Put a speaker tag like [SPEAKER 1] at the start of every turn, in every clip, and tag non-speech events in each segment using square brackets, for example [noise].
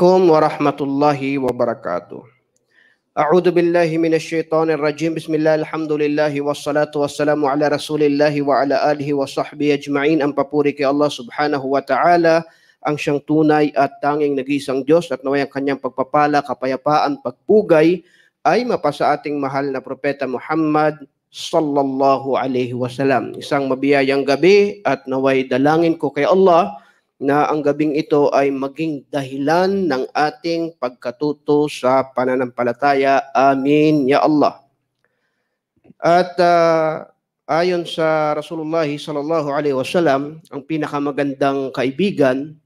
[SPEAKER 1] عليكم warahmatullahi wabarakatuh. A'udhu billahi minash من rajim. Bismillah بسم wassalatu wassalamu ala rasulillahi wa ala alihi الله وعلى آله Ang papuri kay Allah subhanahu wa ta'ala ang siyang tunay at tanging nag-iisang Diyos at naway ang kanyang pagpapala, kapayapaan, pagpugay ay mapasa ating mahal na Propeta Muhammad sallallahu alaihi wasallam. Isang mabiyayang gabi at naway dalangin ko kay Allah na ang gabing ito ay maging dahilan ng ating pagkatuto sa pananampalataya. Amin, Ya Allah. At uh, ayon sa Rasulullah sallallahu alaihi wasallam, ang pinakamagandang kaibigan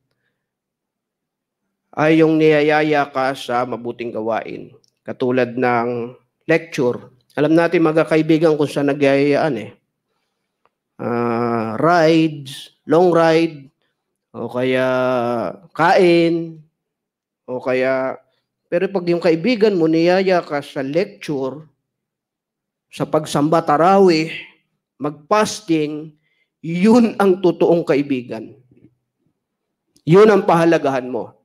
[SPEAKER 1] ay yung niyayaya ka sa mabuting gawain. Katulad ng lecture. Alam natin mga kaibigan kung saan nagyayayaan eh. Uh, rides, long ride, o kaya kain, o kaya, pero pag yung kaibigan mo niyaya ka sa lecture, sa pagsamba tarawih, magfasting, yun ang totoong kaibigan. Yun ang pahalagahan mo.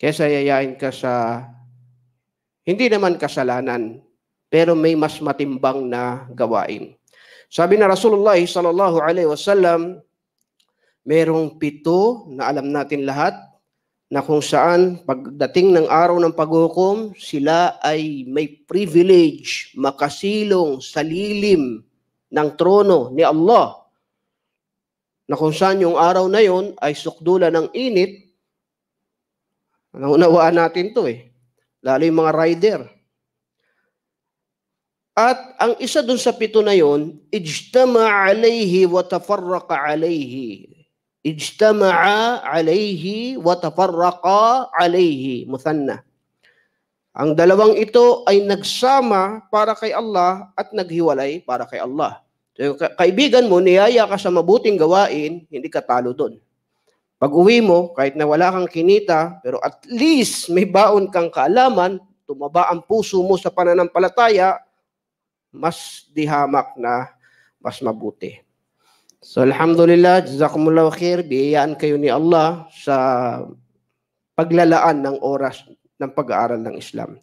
[SPEAKER 1] Kesa yayain ka sa, hindi naman kasalanan, pero may mas matimbang na gawain. Sabi na Rasulullah sallallahu alaihi wasallam, Merong pito na alam natin lahat na kung saan pagdating ng araw ng paghukom, sila ay may privilege makasilong sa lilim ng trono ni Allah. Na kung saan yung araw na yon ay sukdula ng init, naunawaan natin to eh. Lalo yung mga rider. At ang isa dun sa pito na yon, ijtama alayhi wa tafarraqa alayhi ijtama'a alayhi wa tafarraqa alayhi muthanna ang dalawang ito ay nagsama para kay Allah at naghiwalay para kay Allah. So, kaibigan mo, niyaya ka sa mabuting gawain, hindi ka talo doon. Pag uwi mo, kahit na wala kang kinita, pero at least may baon kang kaalaman, tumaba ang puso mo sa pananampalataya, mas dihamak na mas mabuti. So alhamdulillah, jazakumullah khair, biyayaan kayo ni Allah sa paglalaan ng oras ng pag-aaral ng Islam.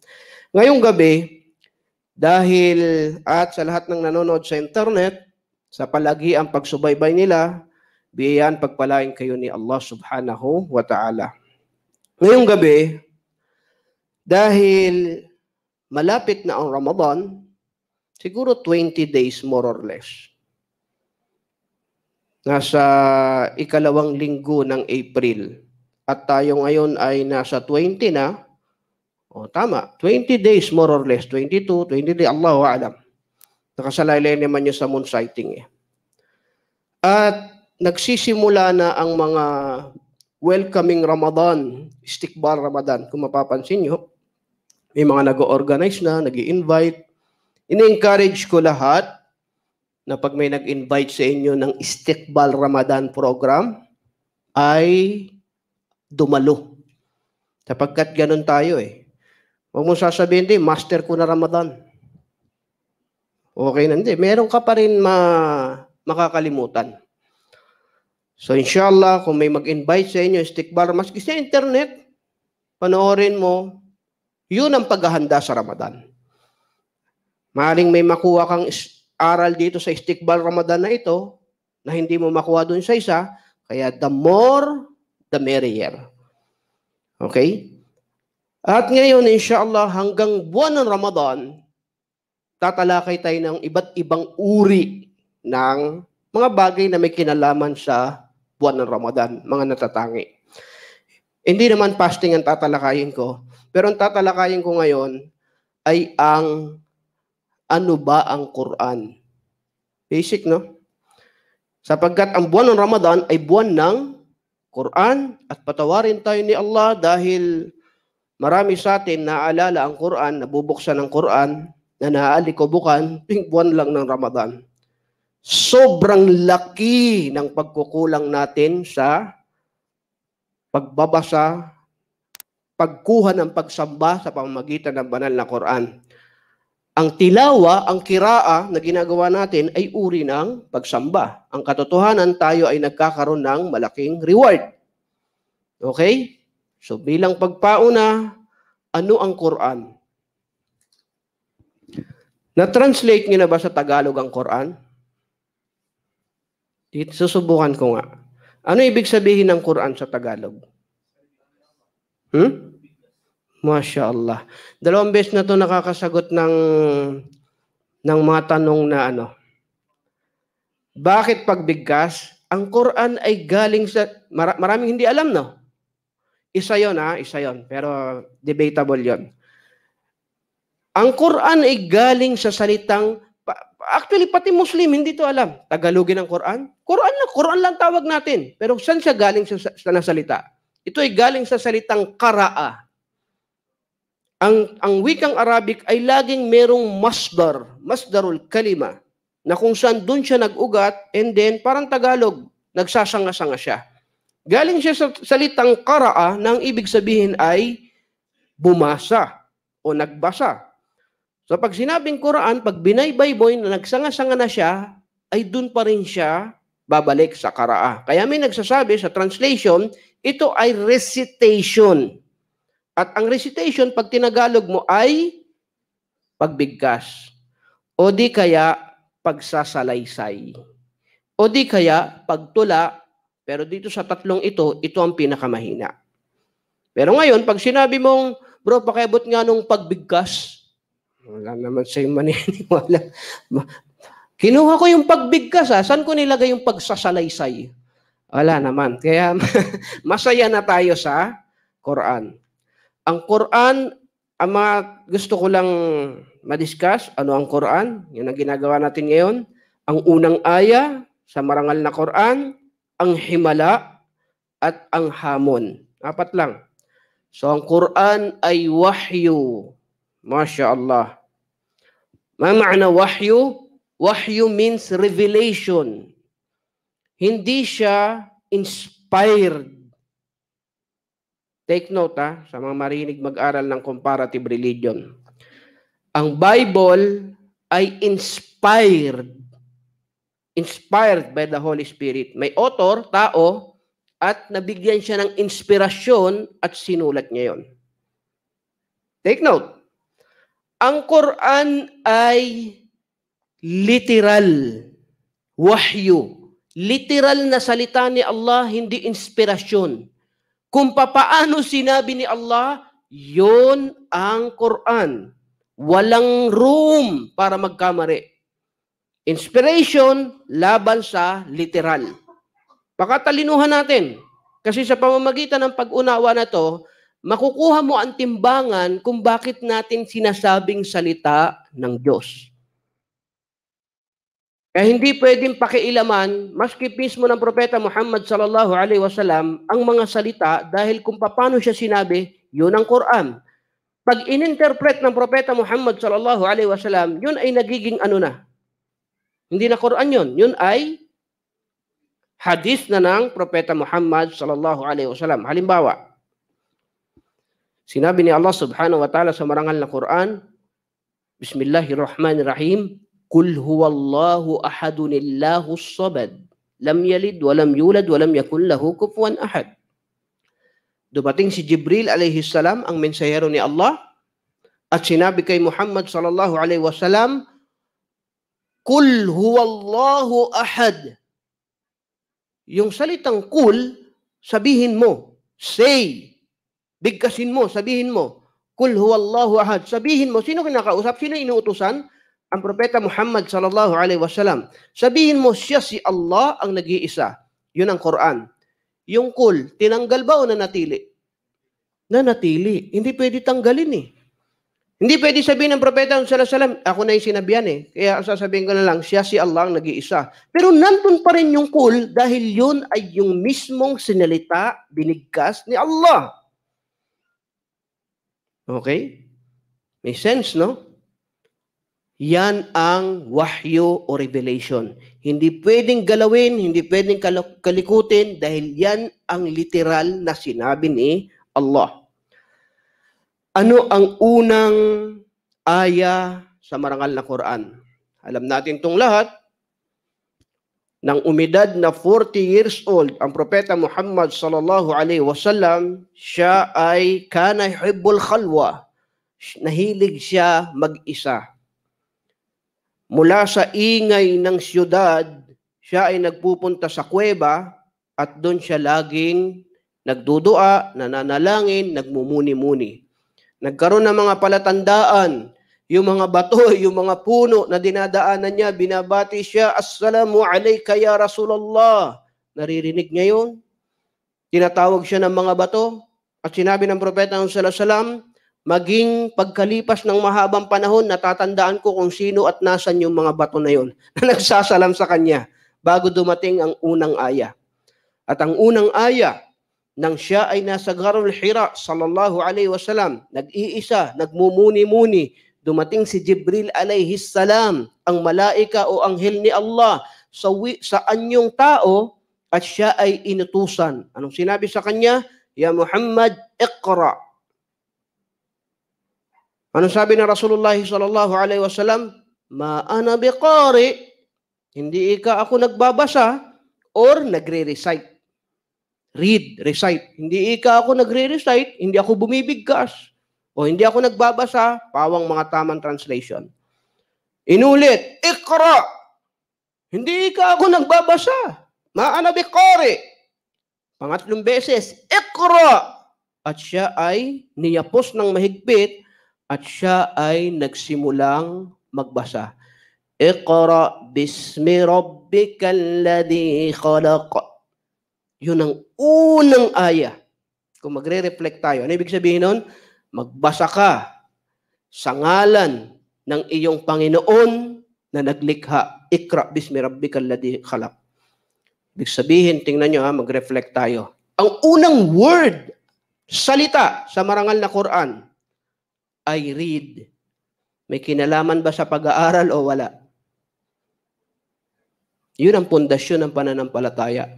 [SPEAKER 1] Ngayong gabi, dahil at sa lahat ng nanonood sa internet, sa palagi ang pagsubaybay nila, biyayaan pagpalain kayo ni Allah subhanahu wa ta'ala. Ngayong gabi, dahil malapit na ang Ramadan, siguro 20 days more or less nasa ikalawang linggo ng April. At tayo ngayon ay nasa 20 na. O tama, 20 days more or less, 22, 20 days, Allahu alam. Nakasalaylay naman yung sa moon sighting eh. At nagsisimula na ang mga welcoming Ramadan, istikbar Ramadan. Kung mapapansin nyo, may mga nag-organize na, nag invite in encourage ko lahat na pag may nag-invite sa inyo ng Istiqbal Ramadan program, ay dumalo. Sapagkat ganun tayo eh. Huwag mong sasabihin, hindi, master ko na Ramadan. Okay na, hindi. Meron ka pa rin ma makakalimutan. So inshallah, kung may mag-invite sa inyo, Istiqbal, maski sa internet, panoorin mo, yun ang paghahanda sa Ramadan. Maring may makuha kang aral dito sa Istikbal Ramadan na ito na hindi mo makuha doon sa isa. Kaya the more, the merrier. Okay? At ngayon, inshallah, hanggang buwan ng Ramadan, tatalakay tayo ng iba't ibang uri ng mga bagay na may kinalaman sa buwan ng Ramadan, mga natatangi. Hindi naman fasting ang tatalakayin ko, pero ang tatalakayin ko ngayon ay ang ano ba ang Quran? Basic, no? Sapagkat ang buwan ng Ramadan ay buwan ng Quran at patawarin tayo ni Allah dahil marami sa atin naaalala ang Quran, nabubuksan ang Quran, na naaalikobukan, ping buwan lang ng Ramadan. Sobrang laki ng pagkukulang natin sa pagbabasa, pagkuha ng pagsamba sa pamamagitan ng banal na Quran. Ang tilawa, ang kiraa na ginagawa natin ay uri ng pagsamba. Ang katotohanan tayo ay nagkakaroon ng malaking reward. Okay? So bilang pagpauna, ano ang Quran? Na-translate niyo na ba sa Tagalog ang Quran? Dito, susubukan ko nga. Ano ibig sabihin ng Quran sa Tagalog? Hmm? Masya Allah. Dalawang beses na to nakakasagot ng ng mga tanong na ano. Bakit pagbigkas? Ang Quran ay galing sa mar- maraming hindi alam no. Isa 'yon ha, isa 'yon, pero debatable 'yon. Ang Quran ay galing sa salitang actually pati Muslim hindi to alam. Tagalogin ang Quran. Quran lang. Quran lang tawag natin. Pero saan siya galing sa, sa nasalita? Ito ay galing sa salitang karaa ang, ang wikang Arabic ay laging merong masdar, masdarul kalima, na kung saan doon siya nag-ugat and then parang Tagalog, nagsasanga-sanga siya. Galing siya sa salitang karaa na ang ibig sabihin ay bumasa o nagbasa. So pag sinabing Quran, pag binaybayboy na nagsanga-sanga na siya, ay doon pa rin siya babalik sa karaa. Kaya may nagsasabi sa translation, ito ay recitation at ang recitation, pag tinagalog mo ay pagbigkas. O di kaya pagsasalaysay. O di kaya pagtula. Pero dito sa tatlong ito, ito ang pinakamahina. Pero ngayon, pag sinabi mong, bro, pakibot nga nung pagbigkas, wala naman sa sa'yo maniniwala. [laughs] Kinuha ko yung pagbigkas, ha? Ah. saan ko nilagay yung pagsasalaysay? Wala naman. Kaya [laughs] masaya na tayo sa Quran. Ang Quran, ang mga gusto ko lang ma-discuss, ano ang Quran? Yun ang ginagawa natin ngayon. Ang unang aya sa marangal na Quran, ang himala, at ang hamon. Apat lang. So ang Quran ay wahyu. Masya Allah. Ma ma'na wahyu? Wahyu means revelation. Hindi siya inspired Take note ha, sa mga marinig mag-aral ng comparative religion. Ang Bible ay inspired. Inspired by the Holy Spirit. May author, tao, at nabigyan siya ng inspirasyon at sinulat niya yon. Take note. Ang Quran ay literal. Wahyu. Literal na salita ni Allah, hindi inspirasyon. Kung papaano sinabi ni Allah, yun ang Quran. Walang room para magkamari. Inspiration laban sa literal. Pakatalinuhan natin. Kasi sa pamamagitan ng pag-unawa na to, makukuha mo ang timbangan kung bakit natin sinasabing salita ng Diyos. Kaya eh, hindi pwedeng pakiilaman maski mismo ng propeta Muhammad sallallahu alaihi wasallam ang mga salita dahil kung paano siya sinabi, yun ang Quran. Pag ininterpret ng propeta Muhammad sallallahu alaihi wasallam, yun ay nagiging ano na? Hindi na Quran yun. Yun ay hadith na ng Propeta Muhammad sallallahu alaihi wasallam. Halimbawa, sinabi ni Allah subhanahu wa ta'ala sa marangal na Quran, Bismillahirrahmanirrahim, Kul huwallahu ahadun illahu sabad. Lam yalid, walam yulad, walam yakun lahu kufuan ahad. Dumating si Jibril alayhi salam, ang mensahero ni Allah, at sinabi kay Muhammad sallallahu alaihi wasallam, Kul huwallahu ahad. Yung salitang kul, sabihin mo, say, bigkasin mo, sabihin mo, Kul huwallahu ahad. Sabihin mo, sino kinakausap? Sino inuutusan? ang propeta Muhammad sallallahu alaihi wasallam. Sabihin mo siya si Allah ang nag-iisa. 'Yun ang Quran. Yung kul, tinanggal ba o nanatili? Nanatili. Hindi pwede tanggalin eh. Hindi pwede sabihin ng propeta sallallahu alaihi wasallam, ako na 'yung sinabihan eh. Kaya ang sasabihin ko na lang, siya si Allah ang nag-iisa. Pero nandun pa rin yung kul dahil 'yun ay yung mismong sinalita, binigkas ni Allah. Okay? May sense, no? Yan ang wahyu o revelation. Hindi pwedeng galawin, hindi pwedeng kalikutin dahil yan ang literal na sinabi ni Allah. Ano ang unang aya sa marangal na Quran? Alam natin tong lahat. Nang umidad na 40 years old, ang propeta Muhammad sallallahu alaihi wasallam, siya ay kana hibbul khalwa. Nahilig siya mag-isa Mula sa ingay ng siyudad, siya ay nagpupunta sa kuweba at doon siya laging nagdudua, nananalangin, nagmumuni-muni. Nagkaroon ng mga palatandaan, yung mga bato, [laughs] yung mga puno na dinadaanan niya, binabati siya, Assalamu alayka ya Rasulullah. Naririnig ngayon, Tinatawag siya ng mga bato? At sinabi ng propeta ng salam, Maging pagkalipas ng mahabang panahon, natatandaan ko kung sino at nasan yung mga bato na yon [laughs] na nagsasalam sa kanya bago dumating ang unang aya. At ang unang aya, nang siya ay nasa Garul Hira, sallallahu alaihi wasallam, nag-iisa, nagmumuni-muni, dumating si Jibril alaihi salam, ang malaika o anghel ni Allah, sa, sa anyong tao, at siya ay inutusan. Anong sinabi sa kanya? Ya Muhammad, iqra. Ano sabi ng Rasulullah sallallahu alaihi wasallam? Ma ana biqari. Hindi ika ako nagbabasa or nagre-recite. Read, recite. Hindi ika ako nagre-recite, hindi ako bumibigkas. O hindi ako nagbabasa, pawang mga tamang translation. Inulit, ikra. Hindi ika ako nagbabasa. Ma ana biqari. Pangatlong beses, ikra. At siya ay niyapos ng mahigpit at siya ay nagsimulang magbasa. Iqra bismi rabbikal ladhi khalaq. Yun ang unang aya. Kung magre-reflect tayo, ano ibig sabihin nun? Magbasa ka sa ngalan ng iyong Panginoon na naglikha. Iqra bismi rabbikal ladhi khalaq. Ibig sabihin, tingnan nyo ha, mag-reflect tayo. Ang unang word, salita sa marangal na Quran, I read. May kinalaman ba sa pag-aaral o wala? Yun ang pundasyon ng pananampalataya.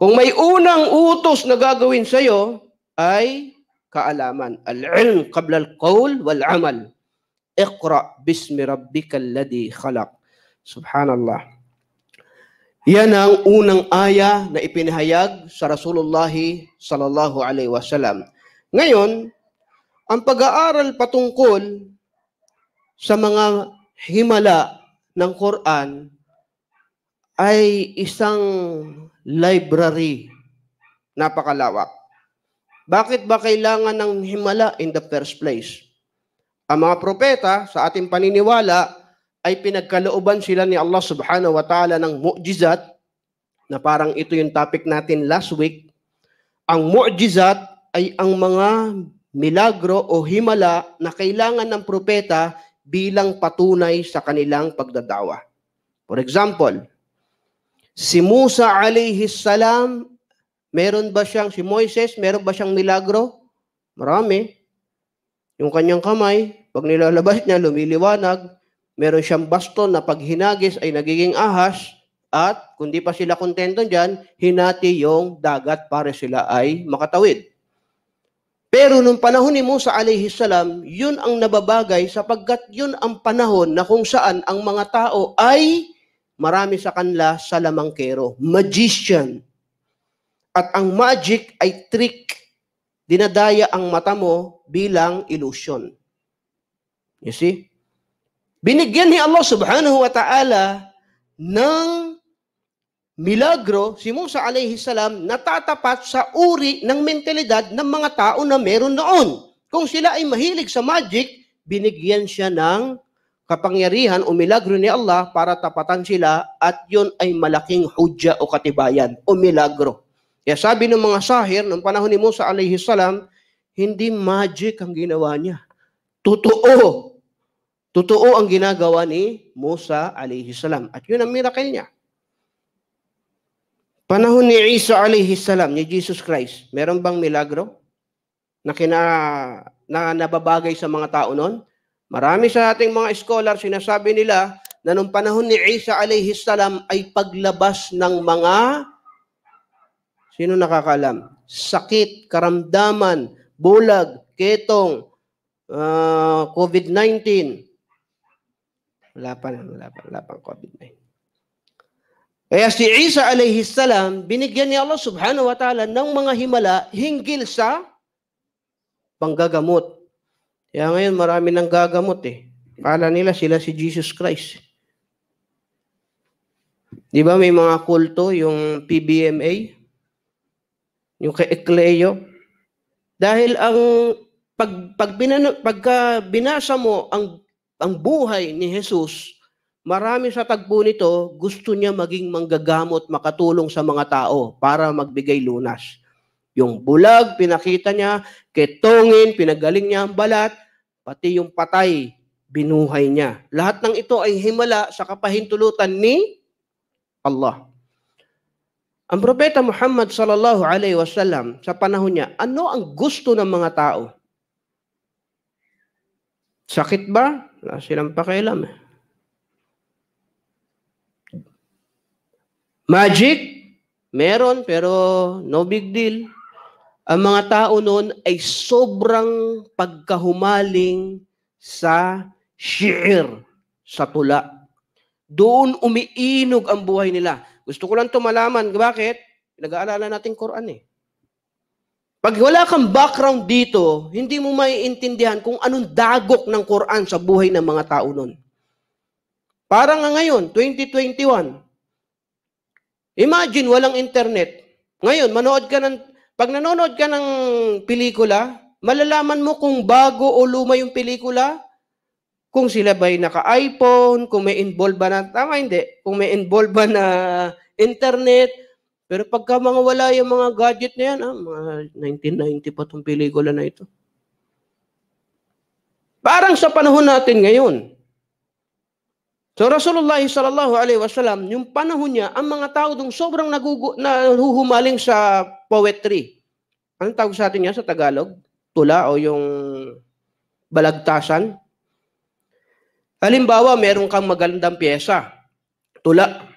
[SPEAKER 1] Kung may unang utos na gagawin sa iyo ay kaalaman. Al-ilm qabla al-qawl wal-amal. Iqra bismi rabbikal ladhi khalaq. Subhanallah. Yan ang unang aya na ipinahayag sa Rasulullah sallallahu alaihi wasallam. Ngayon, ang pag-aaral patungkol sa mga himala ng Quran ay isang library napakalawak. Bakit ba kailangan ng himala in the first place? Ang mga propeta sa ating paniniwala ay pinagkalooban sila ni Allah subhanahu wa ta'ala ng mu'jizat na parang ito yung topic natin last week. Ang mu'jizat ay ang mga milagro o himala na kailangan ng propeta bilang patunay sa kanilang pagdadawa. For example, si Musa alayhi salam, meron ba siyang, si Moises, meron ba siyang milagro? Marami. Yung kanyang kamay, pag nilalabas niya, lumiliwanag. Meron siyang baston na pag hinagis ay nagiging ahas. At kung di pa sila kontento dyan, hinati yung dagat para sila ay makatawid. Pero nung panahon ni Musa alayhi salam, yun ang nababagay sapagkat yun ang panahon na kung saan ang mga tao ay marami sa kanila salamangkero, magician. At ang magic ay trick. Dinadaya ang mata mo bilang illusion. You see? Binigyan ni Allah subhanahu wa ta'ala ng milagro si Musa alayhi salam natatapat sa uri ng mentalidad ng mga tao na meron noon. Kung sila ay mahilig sa magic, binigyan siya ng kapangyarihan o milagro ni Allah para tapatan sila at yon ay malaking hudya o katibayan o milagro. Kaya sabi ng mga sahir ng panahon ni Musa alayhi salam, hindi magic ang ginawa niya. Totoo. Totoo ang ginagawa ni Musa alayhi salam. At yun ang miracle niya. Panahon ni Isa alayhi salam, ni Jesus Christ, meron bang milagro na, kina, na nababagay sa mga tao noon? Marami sa ating mga scholar, sinasabi nila na noong panahon ni Isa alayhi salam ay paglabas ng mga, sino nakakalam? Sakit, karamdaman, bulag, ketong, uh, ah, COVID-19. Wala pa na, wala pa, wala pang COVID-19. Kaya si Isa alayhi salam, binigyan ni Allah subhanahu wa ta'ala ng mga himala hinggil sa panggagamot. Kaya ngayon marami nang gagamot eh. Kala nila sila si Jesus Christ. Di ba may mga kulto, yung PBMA, yung kay Ecleo. Dahil ang pag, pag binano, pagka binasa mo ang, ang buhay ni Jesus, Marami sa tagpo nito, gusto niya maging manggagamot, makatulong sa mga tao para magbigay lunas. Yung bulag, pinakita niya, ketongin, pinagaling niya ang balat, pati yung patay, binuhay niya. Lahat ng ito ay himala sa kapahintulutan ni Allah. Ang propeta Muhammad sallallahu alaihi wasallam sa panahon niya, ano ang gusto ng mga tao? Sakit ba? Wala silang pakialam eh. Magic? Meron, pero no big deal. Ang mga tao noon ay sobrang pagkahumaling sa shi'ir, sa tula. Doon umiinog ang buhay nila. Gusto ko lang ito malaman. Bakit? Nag-aalala natin Quran eh. Pag wala kang background dito, hindi mo maiintindihan kung anong dagok ng Quran sa buhay ng mga tao noon. Parang nga ngayon, 2021, Imagine, walang internet. Ngayon, manood ka ng, pag nanonood ka ng pelikula, malalaman mo kung bago o luma yung pelikula, kung sila ba'y naka-iPhone, kung may involved ba na, tama hindi, kung may involved ba na internet. Pero pagka mga wala yung mga gadget na yan, ah, mga 1990 pa tong pelikula na ito. Parang sa panahon natin ngayon, So Rasulullah sallallahu alaihi wasallam, yung panahon niya, ang mga tao dong sobrang nagugu nahuhumaling sa poetry. Anong tawag sa atin niya sa Tagalog? Tula o yung balagtasan? Halimbawa, meron kang magandang pyesa. Tula.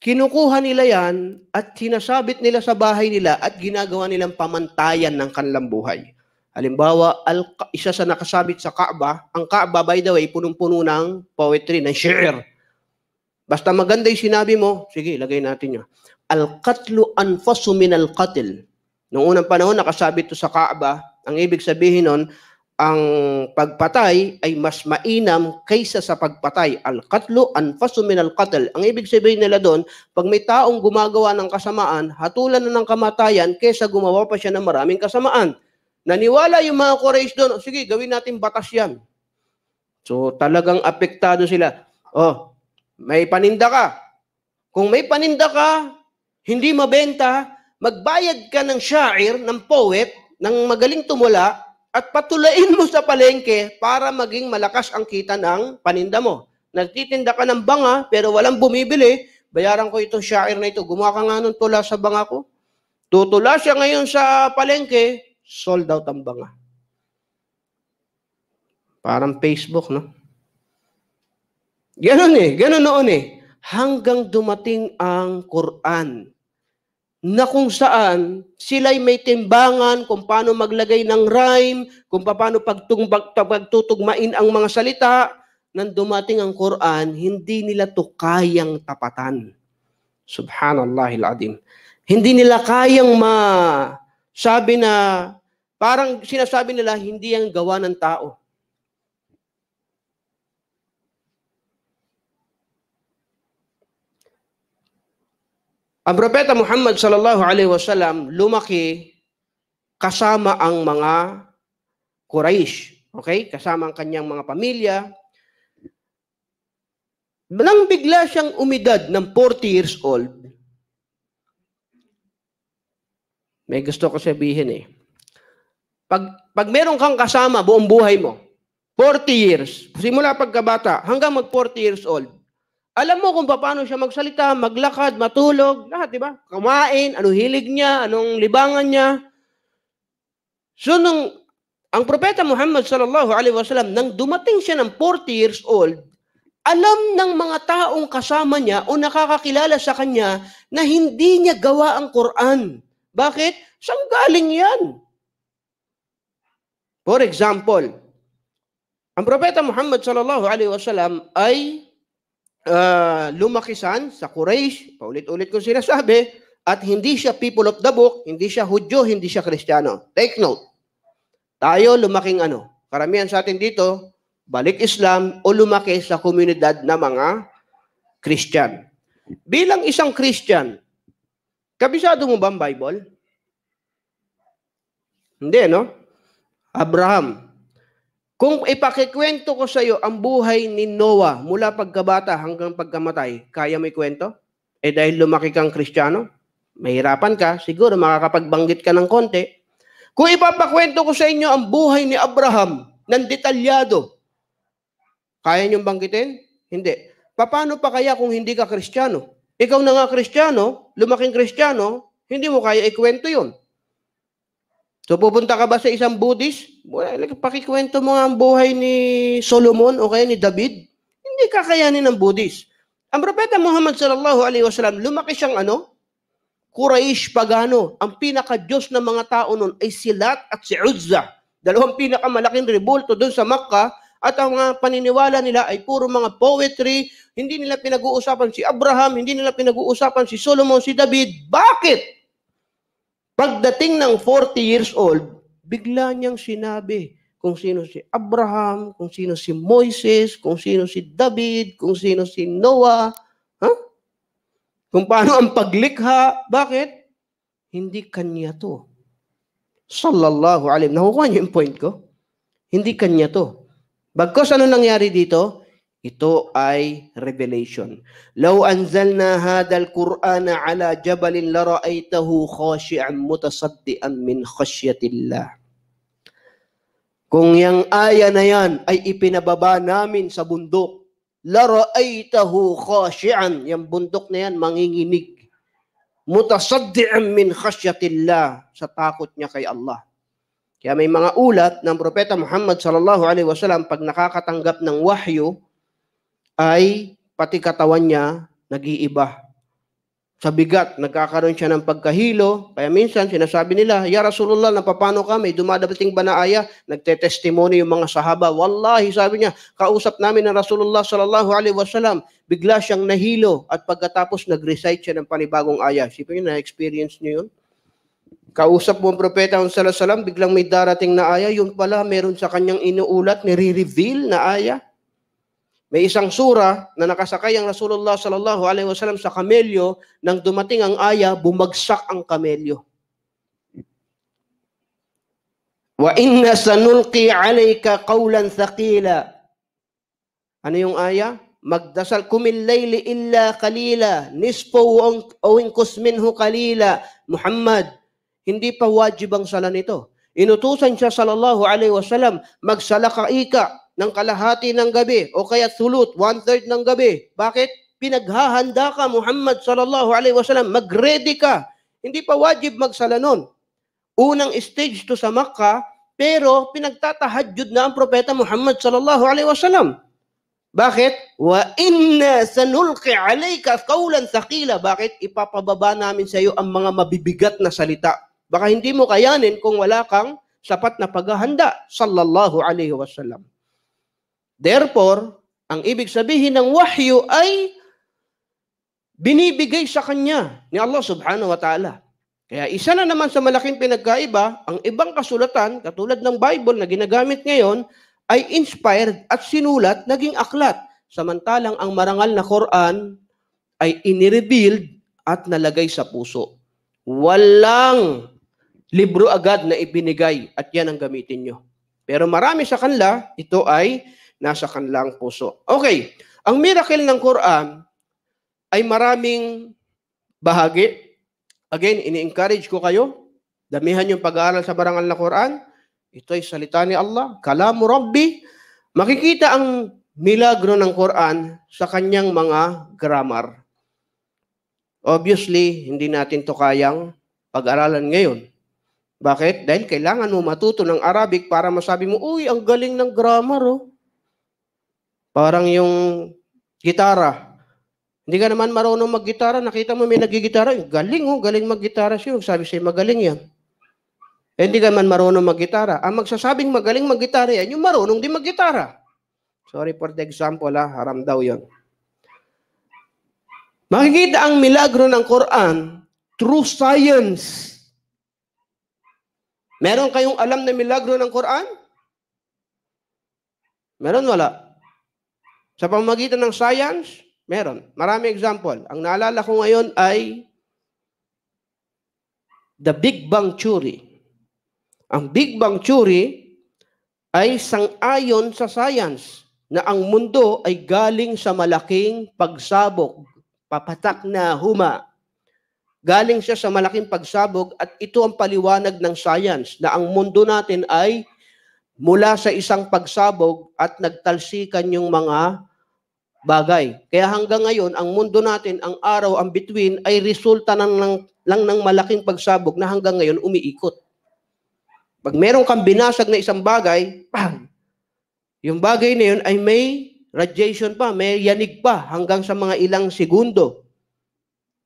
[SPEAKER 1] Kinukuha nila yan at sinasabit nila sa bahay nila at ginagawa nilang pamantayan ng kanilang buhay. Halimbawa, al isa sa nakasabit sa Kaaba, ang Kaaba, by the way, punong-puno ng poetry, ng shi'r. Basta maganda yung sinabi mo, sige, lagay natin yun. Al-qatlu anfasu min al-qatl. Noong unang panahon, nakasabit to sa Kaaba. Ang ibig sabihin nun, ang pagpatay ay mas mainam kaysa sa pagpatay. Al-qatlu anfasu min al-qatl. Ang ibig sabihin nila doon, pag may taong gumagawa ng kasamaan, hatulan na ng kamatayan kaysa gumawa pa siya ng maraming kasamaan. Naniwala yung mga Quraysh doon, sige, gawin natin batas yan. So talagang apektado sila. Oh, may paninda ka. Kung may paninda ka, hindi mabenta, magbayad ka ng syair, ng poet, ng magaling tumula, at patulain mo sa palengke para maging malakas ang kita ng paninda mo. Nagtitinda ka ng banga pero walang bumibili, bayaran ko itong syair na ito. Gumawa ka nga nun tula sa banga ko. Tutula siya ngayon sa palengke, sold out ang banga. Parang Facebook, no? Ganon eh, ganon noon eh. Hanggang dumating ang Quran na kung saan sila'y may timbangan kung paano maglagay ng rhyme, kung paano pagtumbag, pagtutugmain ang mga salita, nang dumating ang Quran, hindi nila to kayang tapatan. al adim. Hindi nila kayang ma sabi na, parang sinasabi nila, hindi ang gawa ng tao. Ang propeta Muhammad sallallahu alaihi wasallam lumaki kasama ang mga Quraysh. Okay? Kasama ang kanyang mga pamilya. Nang bigla siyang umidad ng 40 years old, May gusto ko sabihin eh. Pag, pag meron kang kasama buong buhay mo, 40 years, simula pagkabata hanggang mag 40 years old, alam mo kung paano siya magsalita, maglakad, matulog, lahat, di ba? Kumain, anong hilig niya, anong libangan niya. So, nung ang propeta Muhammad sallallahu alaihi wasallam, nang dumating siya ng 40 years old, alam ng mga taong kasama niya o nakakakilala sa kanya na hindi niya gawa ang Quran. Bakit? Saan galing yan? For example, ang propeta Muhammad sallallahu alaihi wasallam ay uh, ah, lumakisan sa Quraysh, paulit-ulit ko sinasabi, at hindi siya people of the book, hindi siya Hudyo, hindi siya Kristiyano. Take note. Tayo lumaking ano? Karamihan sa atin dito, balik Islam o lumaki sa komunidad na mga Christian. Bilang isang Christian, Kabisado mo ba ang Bible? Hindi, no? Abraham. Kung ipakikwento ko sa iyo ang buhay ni Noah mula pagkabata hanggang pagkamatay, kaya mo ikwento? Eh dahil lumaki kang kristyano, mahirapan ka, siguro makakapagbanggit ka ng konti. Kung ipapakwento ko sa inyo ang buhay ni Abraham ng detalyado, kaya niyong banggitin? Hindi. Paano pa kaya kung hindi ka kristyano? Ikaw na nga kristyano, lumaking kristyano, hindi mo kaya ikwento yun. So pupunta ka ba sa isang Buddhist? Well, pakikwento mo ang buhay ni Solomon o kaya ni David. Hindi kakayanin ng Buddhist. Ang propeta Muhammad sallallahu alaihi wasallam, lumaki siyang ano? Quraysh pagano. Ang pinaka-Diyos ng mga tao noon ay si Lat at si Uzza. Dalawang pinakamalaking rebulto doon sa Makkah at ang mga paniniwala nila ay puro mga poetry, hindi nila pinag-uusapan si Abraham, hindi nila pinag-uusapan si Solomon, si David. Bakit? Pagdating ng 40 years old, bigla niyang sinabi kung sino si Abraham, kung sino si Moises, kung sino si David, kung sino si Noah. Huh? Kung paano ang paglikha. Bakit? Hindi kanya to. Sallallahu alim. Nakukuha niyo yung point ko? Hindi kanya to. Bagkos ano nangyari dito? Ito ay revelation. Law anzalna hadal Qur'ana ala jabalin lara'aytahu khashi'an mutasaddian min khashyatillah. Kung yang aya na yan ay ipinababa namin sa bundok, lara'aytahu khashi'an, yung bundok na yan manginginig. Mutasaddian min khashyatillah, sa takot niya kay Allah. Kaya may mga ulat ng Propeta Muhammad sallallahu alaihi wasallam pag nakakatanggap ng wahyu ay pati katawan niya nag-iiba. Sa bigat, nagkakaroon siya ng pagkahilo. Kaya minsan sinasabi nila, Ya Rasulullah, napapano ka? May dumadating ba na aya? Nagtetestimony yung mga sahaba. Wallahi, sabi niya, kausap namin ng Rasulullah sallallahu alaihi wasallam. Bigla siyang nahilo at pagkatapos nag-recite siya ng panibagong aya. Sipin niyo, na-experience niyo yun? Kausap mo ang propeta ang salasalam, biglang may darating na aya, yun pala meron sa kanyang inuulat, nire-reveal na aya. May isang sura na nakasakay ang Rasulullah sallallahu alaihi wasallam sa kamelyo, nang dumating ang aya, bumagsak ang kamelyo. Wa inna sanulqi alayka qawlan thaqila. Ano yung aya? magdasal kumil layli illa kalila, nispo o awin kusminhu kalila. Muhammad, hindi pa wajib ang sala nito. Inutusan siya sallallahu alaihi wasallam, magsala ka ika ng kalahati ng gabi o kaya sulut, one-third ng gabi. Bakit? Pinaghahanda ka, Muhammad sallallahu alaihi wasallam, mag ka. Hindi pa wajib magsala noon. Unang stage to sa Makkah, pero pinagtatahadyod na ang propeta Muhammad sallallahu alaihi wasallam. Bakit? Wa inna sanulqi alayka qawlan thaqila. Bakit? Ipapababa namin sa iyo ang mga mabibigat na salita. Baka hindi mo kayanin kung wala kang sapat na paghahanda, sallallahu alaihi wasallam. Therefore, ang ibig sabihin ng wahyu ay binibigay sa kanya ni Allah subhanahu wa ta'ala. Kaya isa na naman sa malaking pinagkaiba, ang ibang kasulatan, katulad ng Bible na ginagamit ngayon, ay inspired at sinulat naging aklat. Samantalang ang marangal na Quran ay inirevealed at nalagay sa puso. Walang libro agad na ibinigay at yan ang gamitin nyo. Pero marami sa kanila, ito ay nasa kanilang puso. Okay, ang miracle ng Quran ay maraming bahagi. Again, ini-encourage ko kayo. Damihan yung pag-aaral sa barangal na Quran. Ito ay salita ni Allah. Kalamu Rabbi. Makikita ang milagro ng Quran sa kanyang mga grammar. Obviously, hindi natin to kayang pag-aralan ngayon. Bakit? Dahil kailangan mo matuto ng Arabic para masabi mo, uy, ang galing ng grammar, oh. Parang yung gitara. Hindi ka naman marunong maggitara, nakita mo may nagigitara, galing, oh, galing maggitara siya. Oh. Sabi siya, magaling yan. Eh, hindi ka naman marunong maggitara. Ang magsasabing magaling maggitara yan, yung marunong din maggitara. Sorry for the example, ha? Ah. haram daw yon. Makikita ang milagro ng Quran true science. Meron kayong alam na milagro ng Quran? Meron wala? Sa pamamagitan ng science, meron. Marami example. Ang naalala ko ngayon ay the Big Bang Theory. Ang Big Bang Theory ay sang-ayon sa science na ang mundo ay galing sa malaking pagsabog, papatak na huma Galing siya sa malaking pagsabog at ito ang paliwanag ng science na ang mundo natin ay mula sa isang pagsabog at nagtalsikan yung mga bagay. Kaya hanggang ngayon, ang mundo natin, ang araw, ang between, ay resulta ng, ng, lang ng malaking pagsabog na hanggang ngayon umiikot. Pag meron kang binasag na isang bagay, bang! Yung bagay na yun ay may radiation pa, may yanig pa hanggang sa mga ilang segundo.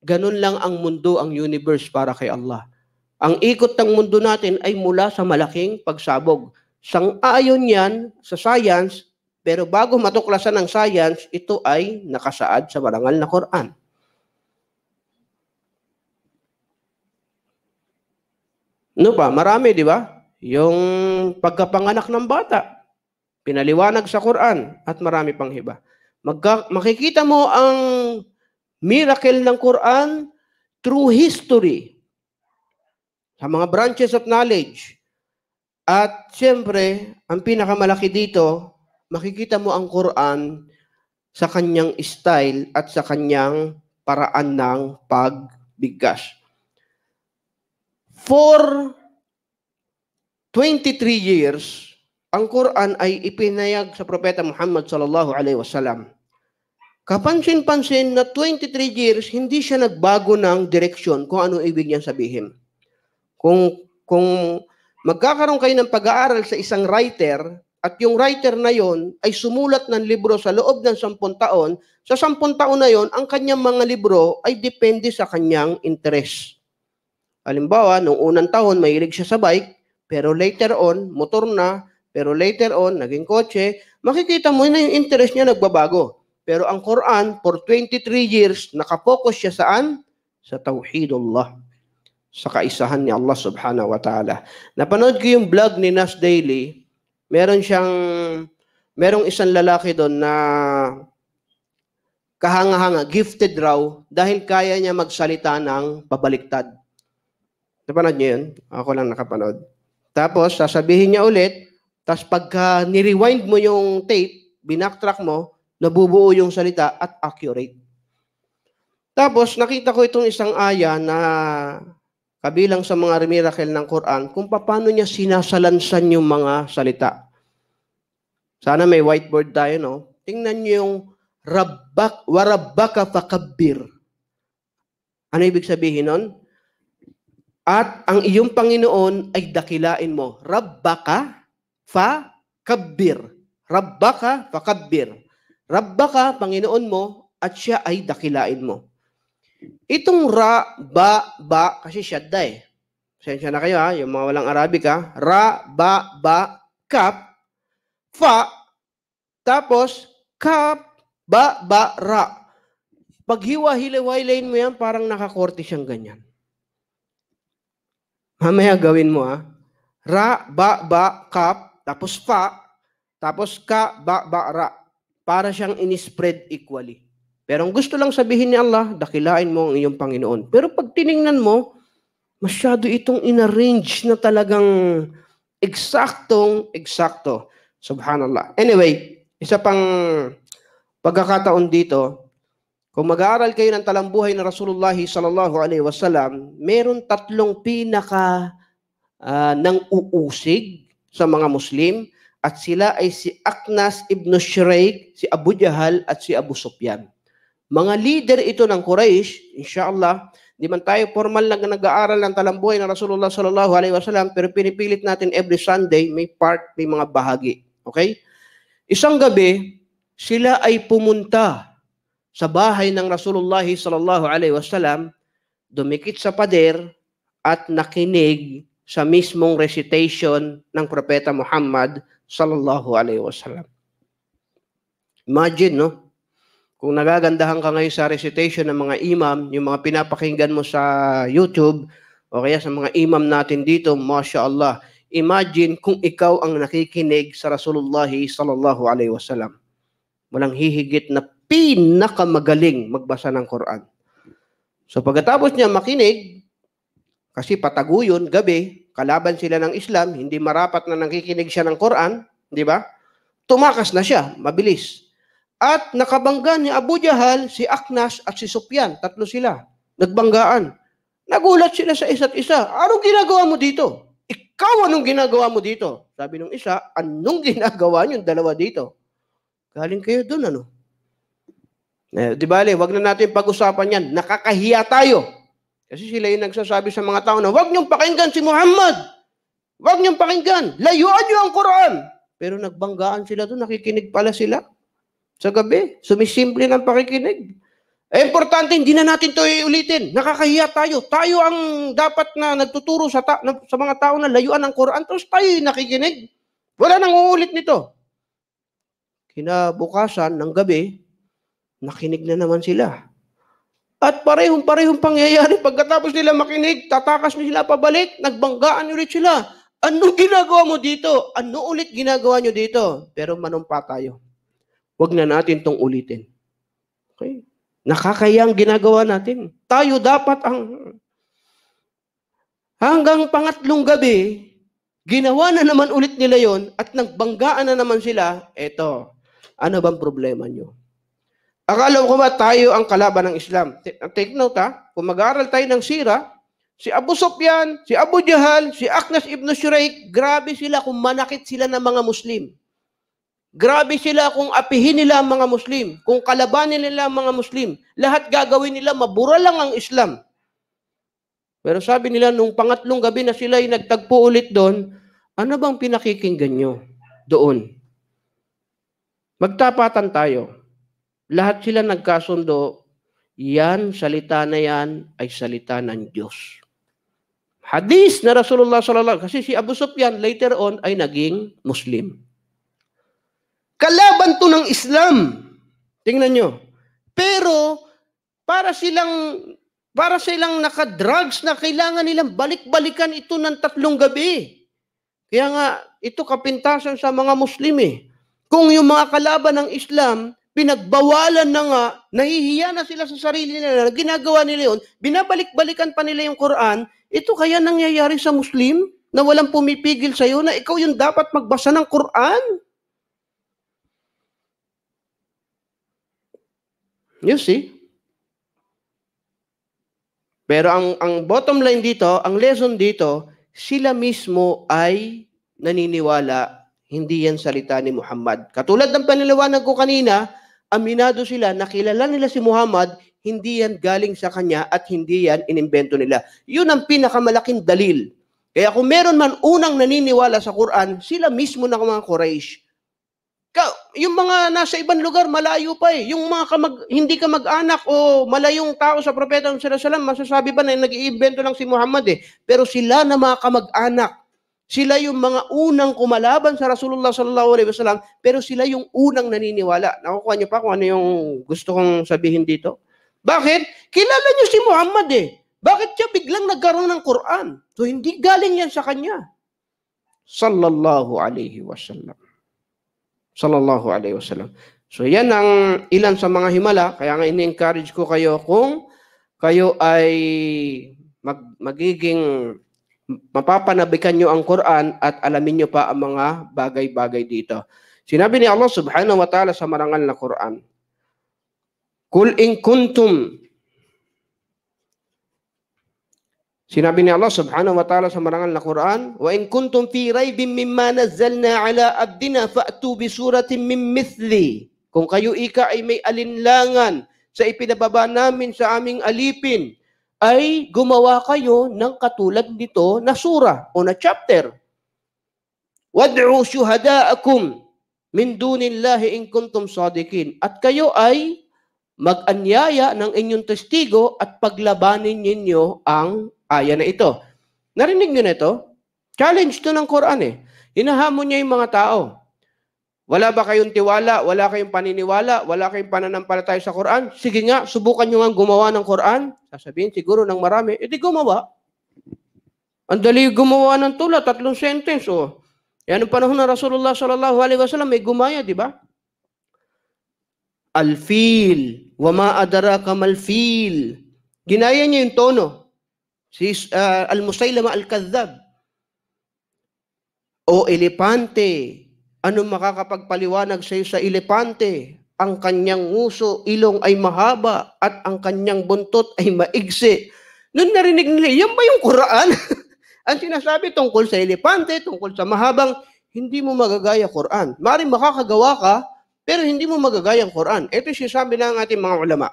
[SPEAKER 1] Ganun lang ang mundo, ang universe para kay Allah. Ang ikot ng mundo natin ay mula sa malaking pagsabog. Sang-ayon yan sa science, pero bago matuklasan ng science, ito ay nakasaad sa marangal na Quran. No pa? Marami, di ba? Yung pagkapanganak ng bata, pinaliwanag sa Quran at marami pang iba. Magka- makikita mo ang miracle ng Quran through history sa mga branches of knowledge. At siyempre, ang pinakamalaki dito, makikita mo ang Quran sa kanyang style at sa kanyang paraan ng pagbigkas. For 23 years, ang Quran ay ipinayag sa Propeta Muhammad sallallahu alaihi wasallam. Kapansin-pansin na 23 years, hindi siya nagbago ng direksyon kung ano ibig niya sabihin. Kung, kung magkakaroon kayo ng pag-aaral sa isang writer, at yung writer na yon ay sumulat ng libro sa loob ng sampung taon, sa sampung taon na yon, ang kanyang mga libro ay depende sa kanyang interest. Halimbawa, noong unang taon, mahilig siya sa bike, pero later on, motor na, pero later on, naging kotse, makikita mo na yung interest niya nagbabago. Pero ang Quran, for 23 years, nakapokus siya saan? Sa Tawhidullah. Sa kaisahan ni Allah subhanahu wa ta'ala. Napanood ko yung vlog ni Nas Daily. Meron siyang, merong isang lalaki doon na kahanga-hanga, gifted raw, dahil kaya niya magsalita ng pabaliktad. Napanood niyo yun? Ako lang nakapanood. Tapos, sasabihin niya ulit, tapos pagka nirewind mo yung tape, binaktrack mo, Nabubuo yung salita at accurate. Tapos nakita ko itong isang aya na kabilang sa mga miracle ng Quran kung paano niya sinasalansan yung mga salita. Sana may whiteboard tayo, no? Tingnan niyo yung rabbak, warabbaka fakabbir. Ano ibig sabihin nun? At ang iyong Panginoon ay dakilain mo. Rabbaka fa kabbir. Rabbaka fa Rabba ka, Panginoon mo, at siya ay dakilain mo. Itong ra, ba, ba, kasi shadda eh. Pasensya na kayo ha, yung mga walang Arabic ha. Ra, ba, ba, kap, fa, tapos kap, ba, ba, ra. Pag hiwa-hilaw-hilayin mo yan, parang nakakorte siyang ganyan. Mamaya gawin mo ha. Ra, ba, ba, kap, tapos fa, tapos ka, ba, ba, ra para siyang in-spread equally. Pero ang gusto lang sabihin ni Allah, dakilain mo ang iyong Panginoon. Pero pag tiningnan mo, masyado itong in-arrange na talagang eksaktong eksakto. Subhanallah. Anyway, isa pang pagkakataon dito, kung mag-aaral kayo ng talambuhay na Rasulullah sallallahu alaihi wasallam, meron tatlong pinaka uh, ah, ng uusig sa mga Muslim at sila ay si Aknas ibn Shuraik, si Abu Jahal at si Abu Sufyan. Mga leader ito ng Quraysh, inshallah, di man tayo formal na nag-aaral ng talambuhay ng Rasulullah sallallahu alaihi wasallam, pero pinipilit natin every Sunday may part, may mga bahagi. Okay? Isang gabi, sila ay pumunta sa bahay ng Rasulullah sallallahu alaihi wasallam, dumikit sa pader at nakinig sa mismong recitation ng propeta Muhammad sallallahu alaihi wasallam. Imagine, no? Kung nagagandahan ka ngayon sa recitation ng mga imam, yung mga pinapakinggan mo sa YouTube, o kaya sa mga imam natin dito, Masya Allah, imagine kung ikaw ang nakikinig sa Rasulullah sallallahu alaihi wasallam. Walang hihigit na pinakamagaling magbasa ng Quran. So pagkatapos niya makinig, kasi patago yun, gabi, kalaban sila ng Islam, hindi marapat na nakikinig siya ng Quran, di ba? Tumakas na siya, mabilis. At nakabangga ni Abu Jahal, si Aknas at si Sufyan, tatlo sila. Nagbanggaan. Nagulat sila sa isa't isa. Anong ginagawa mo dito? Ikaw anong ginagawa mo dito? Sabi ng isa, anong [laughs] ginagawa niyo dalawa dito? Galing kayo doon ano? Eh, di ba, wag na natin pag-usapan yan. Nakakahiya tayo. Kasi sila yung nagsasabi sa mga tao na huwag niyong pakinggan si Muhammad. Huwag niyong pakinggan. Layuan niyo ang Quran. Pero nagbanggaan sila doon. Nakikinig pala sila. Sa gabi. Sumisimple ng pakikinig. Eh, importante, hindi na natin to iulitin. Nakakahiya tayo. Tayo ang dapat na nagtuturo sa, ta- na, sa mga tao na layuan ang Quran. Tapos tayo nakikinig. Wala nang uulit nito. Kinabukasan ng gabi, nakinig na naman sila. At parehong-parehong pangyayari. Pagkatapos nila makinig, tatakas nila pabalik, nagbanggaan ulit sila. Ano ginagawa mo dito? Ano ulit ginagawa nyo dito? Pero manumpa tayo. Huwag na natin tong ulitin. Okay? Nakakayang ginagawa natin. Tayo dapat ang... Hanggang pangatlong gabi, ginawa na naman ulit nila yon at nagbanggaan na naman sila. Eto, ano bang problema nyo? Akala ko ba tayo ang kalaban ng Islam? Take note ha, kung mag-aaral tayo ng sira, si Abu Sufyan, si Abu Jahal, si Aknas ibn Shuraik, grabe sila kung manakit sila ng mga Muslim. Grabe sila kung apihin nila ang mga Muslim, kung kalabanin nila ang mga Muslim. Lahat gagawin nila, mabura lang ang Islam. Pero sabi nila, nung pangatlong gabi na sila ay nagtagpo ulit doon, ano bang pinakikinggan nyo doon? Magtapatan tayo. Lahat sila nagkasundo, yan, salita na yan, ay salita ng Diyos. Hadis na Rasulullah sallallahu kasi si Abu Sufyan later on ay naging Muslim. Kalaban to ng Islam. Tingnan nyo. Pero para silang para silang naka-drugs na kailangan nilang balik-balikan ito ng tatlong gabi. Kaya nga, ito kapintasan sa mga Muslim eh. Kung yung mga kalaban ng Islam, pinagbawalan na nga, nahihiya na sila sa sarili nila, ginagawa nila yun, binabalik-balikan pa nila yung Quran, ito kaya nangyayari sa Muslim? Na walang pumipigil sa'yo na ikaw yung dapat magbasa ng Quran? You see? Pero ang, ang bottom line dito, ang lesson dito, sila mismo ay naniniwala hindi yan salita ni Muhammad. Katulad ng paniliwanag ko kanina, aminado sila nakilala nila si Muhammad, hindi yan galing sa kanya at hindi yan inimbento nila. Yun ang pinakamalaking dalil. Kaya kung meron man unang naniniwala sa Quran, sila mismo ng mga Quraysh. Ka, yung mga nasa ibang lugar, malayo pa eh. Yung mga kamag, hindi ka mag-anak o malayong tao sa propeta ng Salam, masasabi ba na nag-iimbento lang si Muhammad eh. Pero sila na mga kamag-anak sila yung mga unang kumalaban sa Rasulullah sallallahu alaihi wasallam, pero sila yung unang naniniwala. Nakukuha niyo pa kung ano yung gusto kong sabihin dito? Bakit? Kilala niyo si Muhammad eh. Bakit siya biglang nagkaroon ng Quran? So hindi galing yan sa kanya. Sallallahu alaihi wasallam. Sallallahu alaihi wasallam. So yan ang ilan sa mga himala. Kaya nga ini-encourage ko kayo kung kayo ay mag, magiging mapapanabikan nyo ang Quran at alamin nyo pa ang mga bagay-bagay dito. Sinabi ni Allah subhanahu wa ta'ala sa marangal na Quran, Kul in kuntum Sinabi ni Allah subhanahu wa ta'ala sa marangal na Quran, Wa in kuntum fi raybin mimma nazzalna ala abdina fa'tu bi suratin min mithli. Kung kayo ika ay may alinlangan sa ipinababa namin sa aming alipin, ay gumawa kayo ng katulad nito na sura o na chapter. Wad'u shuhada'akum min dunillahi in kuntum sadikin. At kayo ay mag-anyaya ng inyong testigo at paglabanin ninyo ang aya na ito. Narinig niyo na ito? Challenge to ng Quran eh. Hinahamon niya yung mga tao. Wala ba kayong tiwala? Wala kayong paniniwala? Wala kayong pananampalataya sa Quran? Sige nga, subukan nyo nga gumawa ng Quran. Sasabihin siguro ng marami, edi gumawa. Ang dali gumawa ng tula, tatlong sentence. Oh. Yan eh, ang panahon ng Rasulullah sallallahu alaihi wasallam, may gumaya, di ba? Alfil, wama adaraka malfil. Ginaya niya yung tono. Si uh, Al-Musaylama al-Kadhab. O elepante, ano makakapagpaliwanag sa iyo sa elepante? Ang kanyang nguso, ilong ay mahaba at ang kanyang buntot ay maigsi. Noon narinig nila, yan ba yung Quran? [laughs] ang sinasabi tungkol sa elepante, tungkol sa mahabang, hindi mo magagaya Quran. Mari makakagawa ka, pero hindi mo magagaya ang Quran. Ito yung sinasabi ng ating mga ulama.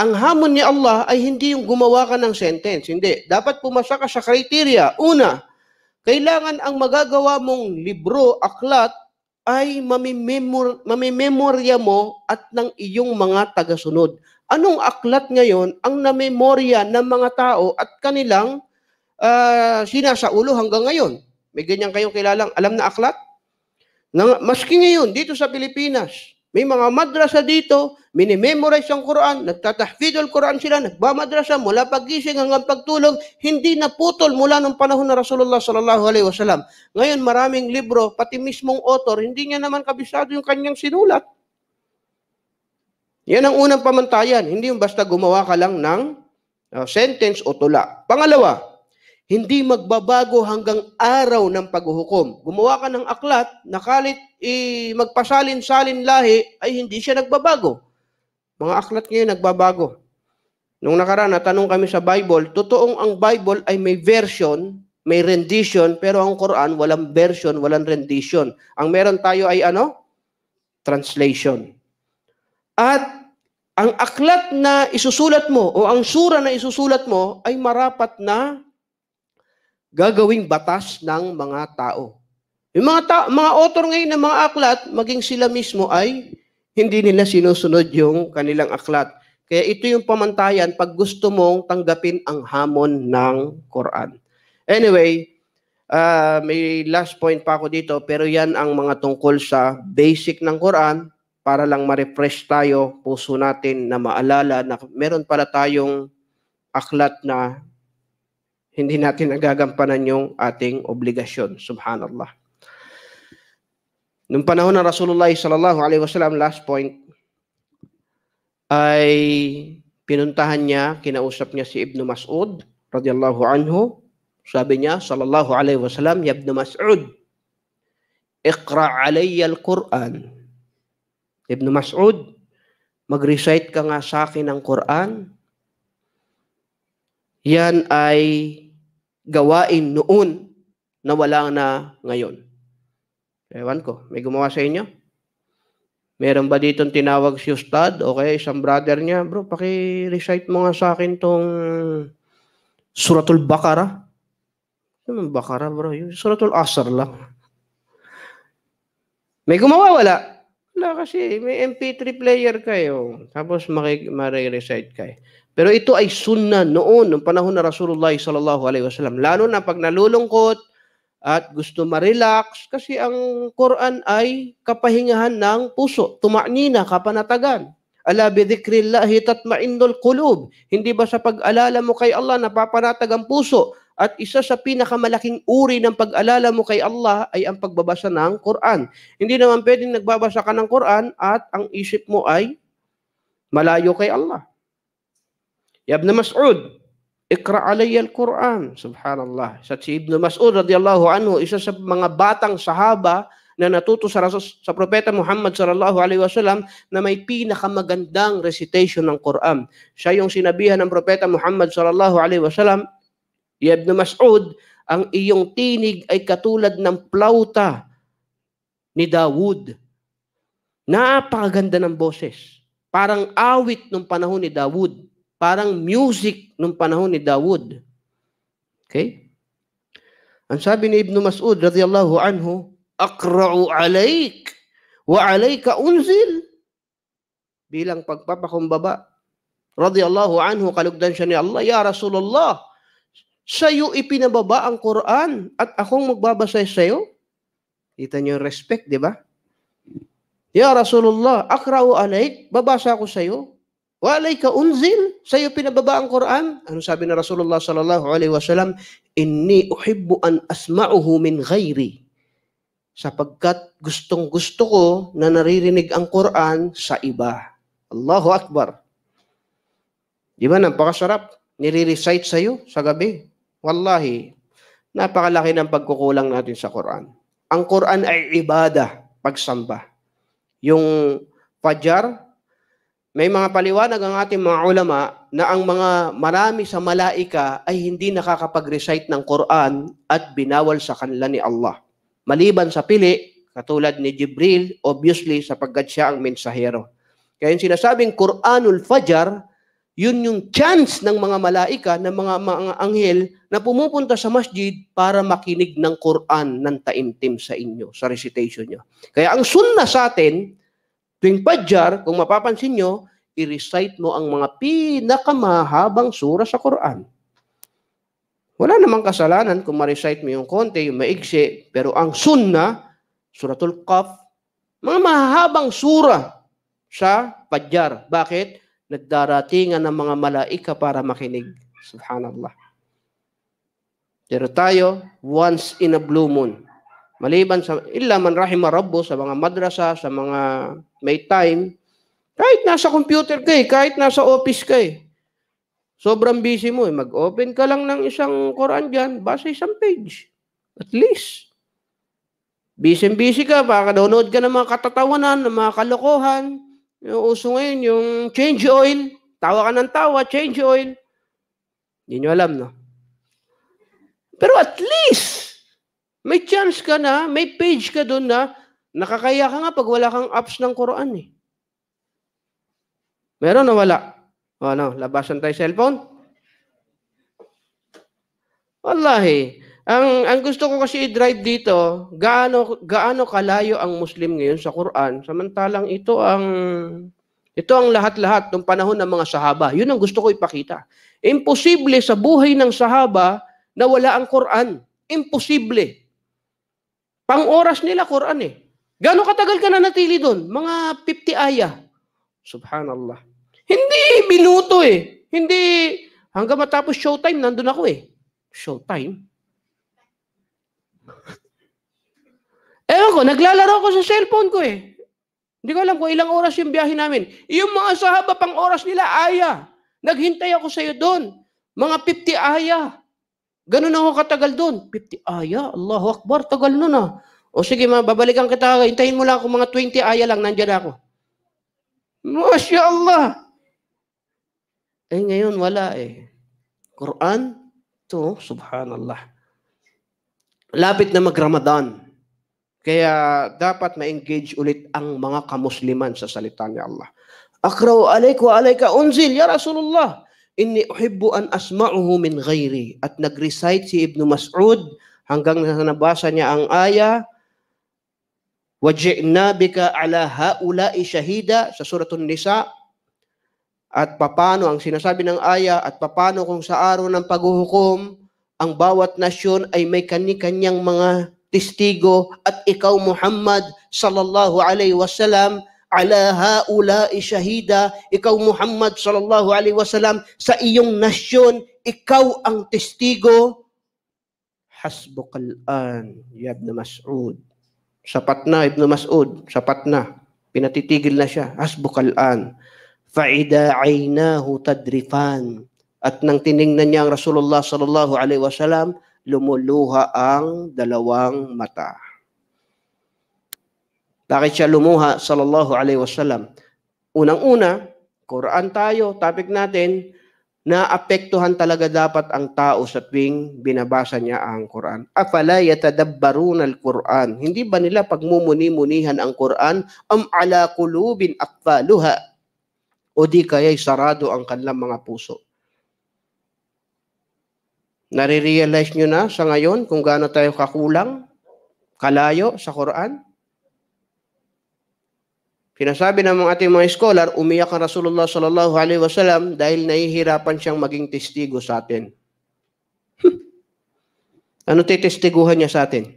[SPEAKER 1] Ang hamon ni Allah ay hindi yung gumawa ka ng sentence. Hindi. Dapat pumasa ka sa kriteria. Una, kailangan ang magagawa mong libro, aklat, ay mamimemor, mamimemorya mo at ng iyong mga tagasunod. Anong aklat ngayon ang namemorya ng mga tao at kanilang uh, sinasaulo hanggang ngayon? May ganyan kayong kilalang alam na aklat? Na, maski ngayon, dito sa Pilipinas, may mga madrasa dito, minimemorize ang Quran, nagtatahfidul Quran sila, nagmamadrasa mula pagising hanggang pagtulog, hindi naputol mula nung panahon na Rasulullah sallallahu alaihi wasallam. Ngayon maraming libro, pati mismong author, hindi niya naman kabisado yung kanyang sinulat. Yan ang unang pamantayan, hindi yung basta gumawa ka lang ng uh, sentence o tula. Pangalawa, hindi magbabago hanggang araw ng paghuhukom. Gumawa ka ng aklat, nakalit i magpasalin-salin lahi, ay hindi siya nagbabago. Mga aklat ngayon nagbabago. Nung nakaraan, natanong kami sa Bible, totoong ang Bible ay may version, may rendition, pero ang Quran walang version, walang rendition. Ang meron tayo ay ano? Translation. At ang aklat na isusulat mo o ang sura na isusulat mo ay marapat na gagawing batas ng mga tao. Yung mga, ta- mga author ngayon ng mga aklat, maging sila mismo ay hindi nila sinusunod yung kanilang aklat. Kaya ito yung pamantayan pag gusto mong tanggapin ang hamon ng Quran. Anyway, uh, may last point pa ako dito pero yan ang mga tungkol sa basic ng Quran para lang ma-refresh tayo puso natin na maalala na meron pala tayong aklat na hindi natin nagagampanan yung ating obligasyon. Subhanallah. Noong panahon ng Rasulullah sallallahu alaihi wasallam last point ay pinuntahan niya, kinausap niya si Ibn Mas'ud radhiyallahu anhu. Sabi niya sallallahu alaihi wasallam, "Ya Ibn Mas'ud, iqra alayya al-Quran." Ibn Mas'ud, mag-recite ka nga sa akin ng Quran. Yan ay gawain noon na wala na ngayon. Ewan ko, may gumawa sa inyo? Meron ba dito tinawag si Ustad? Okay, isang brother niya, bro, paki-recite mo nga sa akin tong Suratul Bakara. Ano Bakara, bro? Yung Suratul Asr lang. May gumawa, wala? Wala kasi, may MP3 player kayo. Tapos mare-recite kayo. Pero ito ay sunnah noon, noong panahon na Rasulullah sallallahu alaihi wasallam. Lalo na pag nalulungkot at gusto ma-relax kasi ang Quran ay kapahingahan ng puso, tumanina, kapanatagan. Ala bi dhikrillah tatma'innul qulub. Hindi ba sa pag-alala mo kay Allah napapanatag ang puso? At isa sa pinakamalaking uri ng pag-alala mo kay Allah ay ang pagbabasa ng Quran. Hindi naman pwedeng nagbabasa ka ng Quran at ang isip mo ay malayo kay Allah. Ibn Mas'ud, Ikra alayya al-Quran. Subhanallah. Sa si Ibn Mas'ud radiyallahu anhu, isa sa mga batang sahaba na natuto sa, Rasul, sa Propeta Muhammad sallallahu alaihi wasallam na may pinakamagandang recitation ng Quran. Siya yung sinabihan ng Propeta Muhammad sallallahu alaihi wasallam Ibn Mas'ud, ang iyong tinig ay katulad ng plauta ni Dawud. Napakaganda ng boses. Parang awit nung panahon ni Dawud. Parang music nung panahon ni Dawud. Okay? Ang sabi ni Ibn Mas'ud radiyallahu anhu, Akra'u alaik wa alayka unzil. Bilang pagpapakumbaba. Radiyallahu anhu, kalugdan siya ni Allah, Ya Rasulullah, sa'yo iyo ipinababa ang Quran at akong magbabasa sa iyo? Kita niyo yung respect, di ba? Ya Rasulullah, akra'u alaik, babasa ako sa iyo. Wa alayka unzil, sa iyo pinababa ang Quran. Ano sabi na Rasulullah sallallahu alaihi wasallam? Inni uhibbu an asma'uhu min ghairi. Sapagkat gustong gusto ko na naririnig ang Quran sa iba. Allahu Akbar. Di ba, napakasarap. Nire-recite sa'yo sa gabi. Wallahi, napakalaki ng pagkukulang natin sa Quran. Ang Quran ay ibada, pagsamba. Yung Fajar, may mga paliwanag ang ating mga ulama na ang mga marami sa malaika ay hindi nakakapag-recite ng Quran at binawal sa kanila ni Allah. Maliban sa pili, katulad ni Jibril, obviously sapagkat siya ang mensahero. Kaya yung sinasabing Quranul Fajar yun yung chance ng mga malaika, ng mga mga anghel na pumupunta sa masjid para makinig ng Quran ng taimtim sa inyo, sa recitation nyo. Kaya ang sunna sa atin, tuwing Fajjar, kung mapapansin nyo, i-recite mo ang mga pinakamahabang sura sa Quran. Wala namang kasalanan kung ma-recite mo yung konti, yung maigsi, pero ang sunna, Suratul Qaf, mga mahahabang sura sa Fajjar. Bakit? nagdaratingan ng mga malaika para makinig. Subhanallah. Pero tayo, once in a blue moon. Maliban sa, illa man rahima rabbo, sa mga madrasa, sa mga may time, kahit nasa computer ka eh, kahit nasa office ka eh. Sobrang busy mo eh. Mag-open ka lang ng isang Quran dyan, basa isang page. At least. Busy-busy ka, baka download ka ng mga katatawanan, ng mga kalokohan, yung uso ngayon, yung change oil. Tawa ka ng tawa, change oil. Hindi nyo alam, no? Pero at least, may chance ka na, may page ka doon na, nakakaya ka nga pag wala kang apps ng Quran eh. Meron na wala? O ano, labasan tayo cellphone? Wallahi, ang ang gusto ko kasi i-drive dito, gaano gaano kalayo ang Muslim ngayon sa Quran, samantalang ito ang ito ang lahat-lahat ng panahon ng mga sahaba. 'Yun ang gusto ko ipakita. Imposible sa buhay ng sahaba na wala ang Quran. Imposible. Pang oras nila Quran eh. Gano'ng katagal ka na natili doon? Mga 50 aya. Subhanallah. Hindi minuto eh. Hindi hanggang matapos showtime nandun ako eh. Showtime? Ewan ko, naglalaro ko sa cellphone ko eh. Hindi ko alam kung ilang oras yung biyahe namin. Yung mga sahaba pang oras nila, aya. Naghintay ako sa'yo doon. Mga 50 aya. Ganun ako katagal doon. 50 aya. Allahu Akbar, tagal nun ah. O sige, babalikan kita. Hintayin mo lang ako mga 20 aya lang. Nandiyan ako. Masya Allah. Eh ngayon, wala eh. Quran, to subhanallah. Lapit na mag-Ramadan. Kaya dapat ma-engage ulit ang mga kamusliman sa salita ni Allah. Akraw alayk wa alayka unzil, ya Rasulullah. Inni uhibbu an asma'uhu min ghairi. At nag-recite si Ibn Mas'ud hanggang nabasa niya ang aya, Waji'na bika ala haula'i shahida sa suratun nisa at papano ang sinasabi ng aya at papano kung sa araw ng paghuhukom ang bawat nasyon ay may kanikanyang mga testigo at ikaw Muhammad sallallahu alaihi wasallam ala haula'i shahida ikaw Muhammad sallallahu alaihi wasallam sa iyong nasyon ikaw ang testigo hasbuk al-an ya ibn Mas'ud sapat na ibn Mas'ud sapat na pinatitigil na siya hasbuk al-an fa ida 'ainahu tadrifan at nang tiningnan niya ang Rasulullah sallallahu alaihi wasallam, lumuluha ang dalawang mata. Bakit siya lumuha sallallahu alaihi wasallam? Unang-una, Quran tayo, topic natin, naapektuhan talaga dapat ang tao sa tuwing binabasa niya ang Quran. Afala yatadabbaruna al-Quran. Hindi ba nila pagmumuni-munihan ang Quran? Am ala kulubin akfaluha. O di kaya'y sarado ang kanilang mga puso. Nare-realize nyo na sa ngayon kung gaano tayo kakulang, kalayo sa Quran? Pinasabi ng mga ating mga scholar, umiyak ang Rasulullah sallallahu alaihi wasallam dahil nahihirapan siyang maging testigo sa atin. [laughs] ano titestiguhan niya sa atin?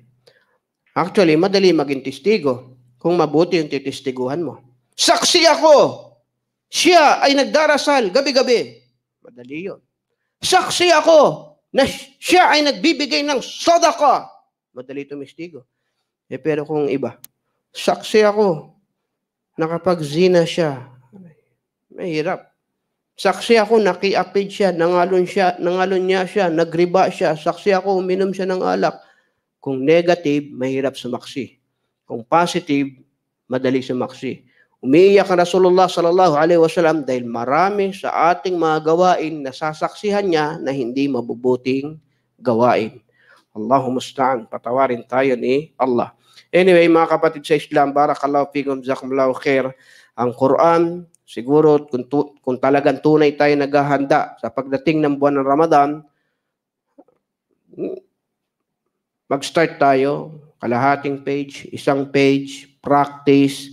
[SPEAKER 1] Actually, madali maging testigo kung mabuti yung titestiguhan mo. Saksi ako! Siya ay nagdarasal gabi-gabi. Madali yun. Saksi ako! na siya ay nagbibigay ng sadaka. Madali tumistigo. Eh, pero kung iba, saksi ako na kapag zina siya, mahirap. Saksi ako, nakiapid siya, nangalon, siya, nangalon niya siya, nagriba siya. Saksi ako, uminom siya ng alak. Kung negative, mahirap sumaksi. Kung positive, madali sumaksi. Umiiyak ang Rasulullah sallallahu alaihi wasallam dahil marami sa ating mga gawain na sasaksihan niya na hindi mabubuting gawain. Allahumma musta'an, patawarin tayo ni Allah. Anyway, mga kapatid sa Islam, barakallahu fikum jazakumullahu khair. Ang Quran, siguro kung, tu- kung talagang tunay tayo naghahanda sa pagdating ng buwan ng Ramadan, mag-start tayo, kalahating page, isang page, practice,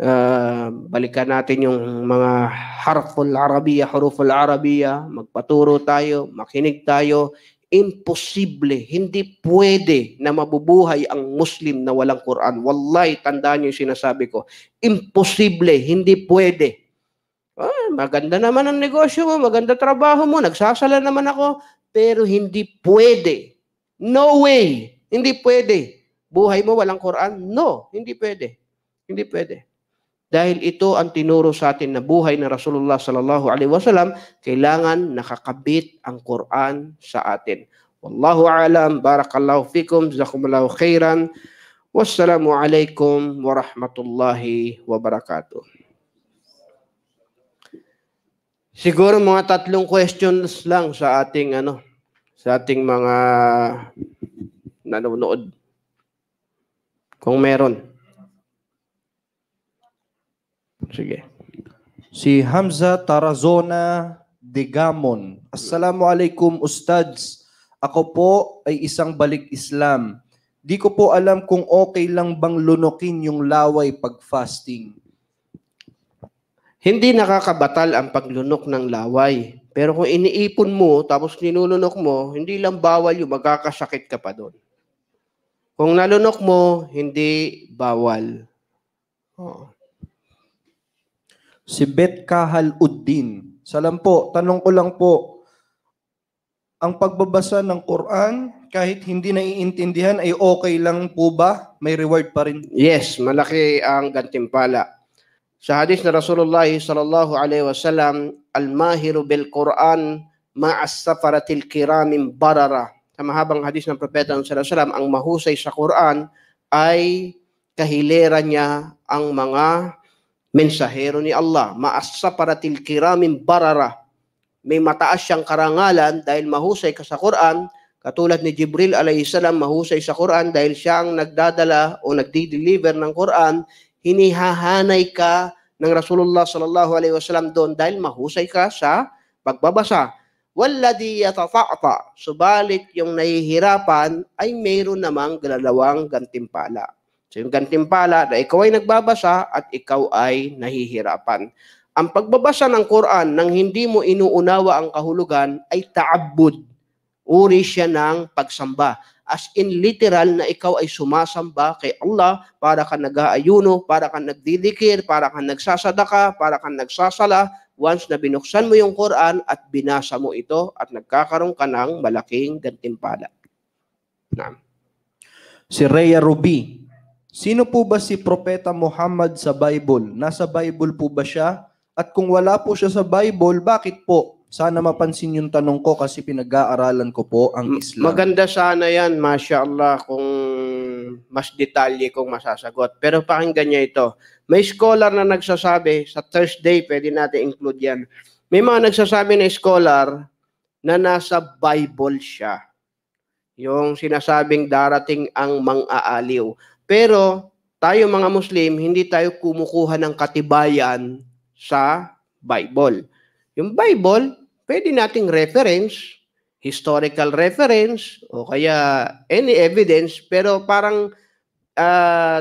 [SPEAKER 1] Uh, balikan natin yung mga harful arabiya, huruful arabiya, magpaturo tayo, makinig tayo. Imposible, hindi pwede na mabubuhay ang Muslim na walang Quran. Wallahi, tandaan niyo yung sinasabi ko. Imposible, hindi pwede. Oh, maganda naman ang negosyo mo, maganda trabaho mo, nagsasala naman ako, pero hindi pwede. No way! Hindi pwede. Buhay mo walang Quran? No, hindi pwede. Hindi pwede. Dahil ito ang tinuro sa atin na buhay ng Rasulullah sallallahu alaihi wasallam, kailangan nakakabit ang Quran sa atin. Wallahu alam, barakallahu fikum, jazakumullahu khairan. Wassalamu alaikum wa rahmatullahi wa barakatuh. Siguro mga tatlong questions lang sa ating ano sa ating mga nanonood kung meron. Sige. Si Hamza Tarazona Degamon. Assalamualaikum Ustads. Ako po ay isang balik Islam. Di ko po alam kung okay lang bang lunokin yung laway pag fasting. Hindi nakakabatal ang paglunok ng laway. Pero kung iniipon mo tapos nilulunok mo, hindi lang bawal yung magkakasakit ka pa doon. Kung nalunok mo, hindi bawal. Oh si Bet Kahal Uddin. Salam po, tanong ko lang po, ang pagbabasa ng Quran, kahit hindi naiintindihan, ay okay lang po ba? May reward pa rin? Yes, malaki ang gantimpala. Sa hadis na Rasulullah sallallahu alaihi wasallam, al-mahiru bil Quran ma'as safaratil kiramin barara. Sa mahabang hadis ng propeta sallallahu alaihi wasallam, ang mahusay sa Quran ay kahilera niya ang mga mensahero ni Allah, maasaparatil kiramin barara. May mataas siyang karangalan dahil mahusay ka sa Quran, katulad ni Jibril alayhisalam mahusay sa Quran dahil siya ang nagdadala o nagdi-deliver ng Quran, hinihahanay ka ng Rasulullah sallallahu alaihi wasallam doon dahil mahusay ka sa pagbabasa. Walladhi yatata'ta, subalit yung nahihirapan ay mayroon namang dalawang gantimpala. So yung gantimpala na ikaw ay nagbabasa at ikaw ay nahihirapan. Ang pagbabasa ng Quran nang hindi mo inuunawa ang kahulugan ay taabud. Uri siya ng pagsamba. As in literal na ikaw ay sumasamba kay Allah para ka nag-aayuno, para ka nagdidikir, para ka nagsasadaka, para ka nagsasala. Once na binuksan mo yung Quran at binasa mo ito at nagkakaroon ka ng malaking gantimpala. Naam. Si Rhea Ruby, Sino po ba si Propeta Muhammad sa Bible? Nasa Bible po ba siya? At kung wala po siya sa Bible, bakit po? Sana mapansin yung tanong ko kasi pinag-aaralan ko po ang Islam. Maganda sana yan, mashallah, kung mas detalye kung masasagot. Pero pakinggan niya ito. May scholar na nagsasabi, sa Thursday pwede natin include yan. May mga nagsasabi na scholar na nasa Bible siya. Yung sinasabing darating ang mang-aaliw. Pero tayo mga Muslim, hindi tayo kumukuha ng katibayan sa Bible. Yung Bible, pwede nating reference, historical reference, o kaya any evidence, pero parang uh,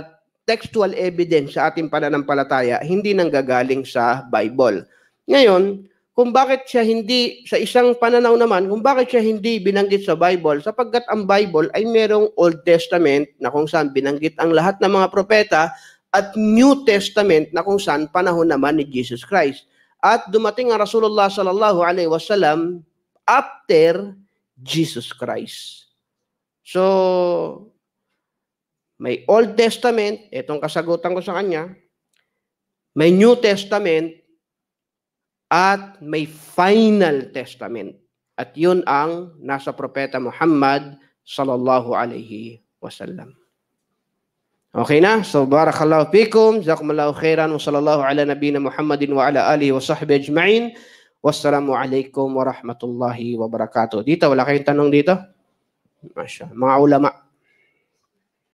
[SPEAKER 1] textual evidence sa ating pananampalataya, hindi nanggagaling sa Bible. Ngayon, kung bakit siya hindi, sa isang pananaw naman, kung bakit siya hindi binanggit sa Bible, sapagkat ang Bible ay merong Old Testament na kung saan binanggit ang lahat ng mga propeta at New Testament na kung saan panahon naman ni Jesus Christ. At dumating ang Rasulullah sallallahu alaihi wasallam after Jesus Christ. So, may Old Testament, etong kasagutan ko sa kanya, may New Testament, at may final testament. At yun ang nasa Propeta Muhammad sallallahu alaihi wasallam. Okay na? So, barakallahu fikum. Jazakumullahu khairan. Wa sallallahu ala nabina Muhammadin wa ala alihi wa sahbihi ajma'in. Wassalamu alaikum wa rahmatullahi wa barakatuh. Dito, wala kayong tanong dito? Masya. Mga ulama.